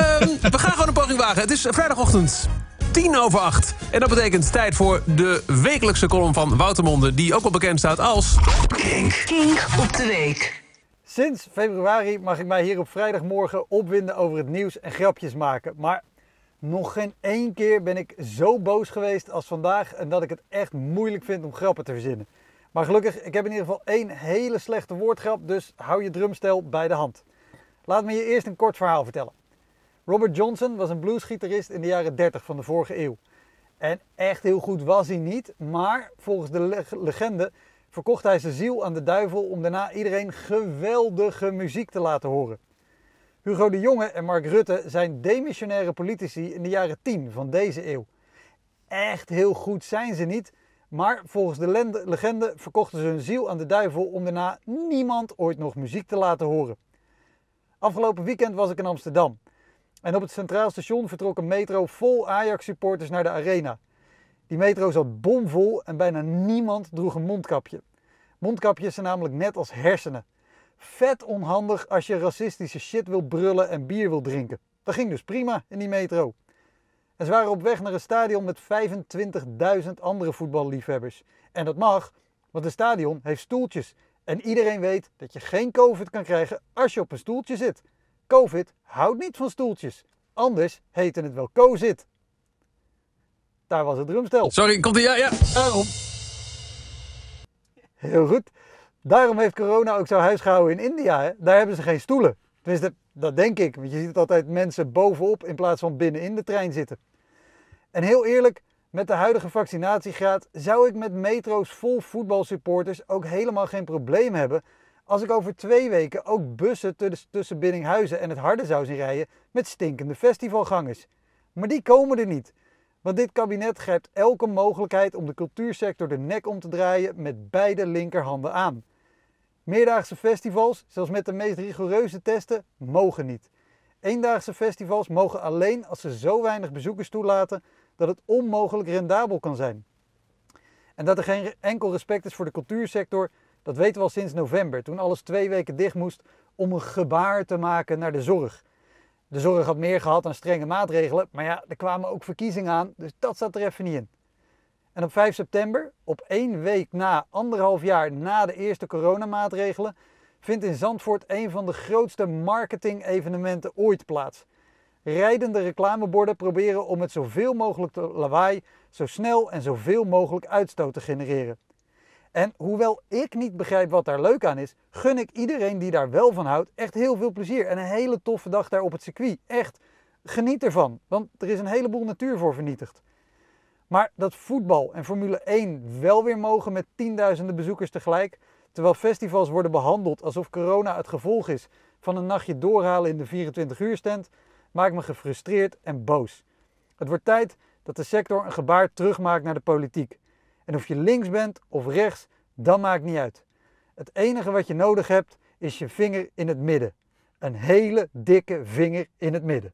Ehm, we gaan gewoon een poging wagen. Het is vrijdagochtend. 10 over 8. En dat betekent tijd voor de wekelijkse column van Woutermonde... die ook al bekend staat als... Kink. Kink op de week. Sinds februari mag ik mij hier op vrijdagmorgen opwinden over het nieuws en grapjes maken. Maar nog geen één keer ben ik zo boos geweest als vandaag... en dat ik het echt moeilijk vind om grappen te verzinnen. Maar gelukkig, ik heb in ieder geval één hele slechte woordgrap... dus hou je drumstel bij de hand. Laat me je eerst een kort verhaal vertellen. Robert Johnson was een bluesgitarist in de jaren 30 van de vorige eeuw. En echt heel goed was hij niet, maar volgens de legende verkocht hij zijn ziel aan de duivel om daarna iedereen geweldige muziek te laten horen. Hugo de Jonge en Mark Rutte zijn demissionaire politici in de jaren 10 van deze eeuw. Echt heel goed zijn ze niet, maar volgens de legende verkochten ze hun ziel aan de duivel om daarna niemand ooit nog muziek te laten horen. Afgelopen weekend was ik in Amsterdam. En op het Centraal Station vertrok een metro vol Ajax-supporters naar de arena. Die metro zat bomvol en bijna niemand droeg een mondkapje. Mondkapjes zijn namelijk net als hersenen. Vet onhandig als je racistische shit wil brullen en bier wil drinken. Dat ging dus prima in die metro. En ze waren op weg naar een stadion met 25.000 andere voetballiefhebbers. En dat mag, want een stadion heeft stoeltjes. En iedereen weet dat je geen COVID kan krijgen als je op een stoeltje zit. COVID houdt niet van stoeltjes. Anders heten het wel COZIT. Daar was het drumstel. Sorry, komt hij? Ja, ja. Daarom. Heel goed. Daarom heeft corona ook zo gehouden in India. Hè? Daar hebben ze geen stoelen. Tenminste, dat denk ik. Want je ziet altijd mensen bovenop in plaats van binnen in de trein zitten. En heel eerlijk, met de huidige vaccinatiegraad zou ik met metro's vol voetbalsupporters ook helemaal geen probleem hebben als ik over twee weken ook bussen tussen Biddinghuizen en het Harde zou zien rijden met stinkende festivalgangers. Maar die komen er niet. Want dit kabinet grijpt elke mogelijkheid om de cultuursector de nek om te draaien met beide linkerhanden aan. Meerdaagse festivals, zelfs met de meest rigoureuze testen, mogen niet. Eendaagse festivals mogen alleen als ze zo weinig bezoekers toelaten dat het onmogelijk rendabel kan zijn. En dat er geen enkel respect is voor de cultuursector, dat weten we al sinds november, toen alles twee weken dicht moest om een gebaar te maken naar de zorg. De zorg had meer gehad aan strenge maatregelen, maar ja, er kwamen ook verkiezingen aan, dus dat zat er even niet in. En op 5 september, op één week na, anderhalf jaar na de eerste coronamaatregelen, vindt in Zandvoort een van de grootste marketing-evenementen ooit plaats. Rijdende reclameborden proberen om met zoveel mogelijk lawaai zo snel en zoveel mogelijk uitstoot te genereren. En hoewel ik niet begrijp wat daar leuk aan is, gun ik iedereen die daar wel van houdt echt heel veel plezier. En een hele toffe dag daar op het circuit. Echt, geniet ervan. Want er is een heleboel natuur voor vernietigd. Maar dat voetbal en Formule 1 wel weer mogen met tienduizenden bezoekers tegelijk, terwijl festivals worden behandeld alsof corona het gevolg is van een nachtje doorhalen in de 24-uur stand, maakt me gefrustreerd en boos. Het wordt tijd dat de sector een gebaar terugmaakt naar de politiek. En of je links bent of rechts, dat maakt niet uit. Het enige wat je nodig hebt is je vinger in het midden. Een hele dikke vinger in het midden.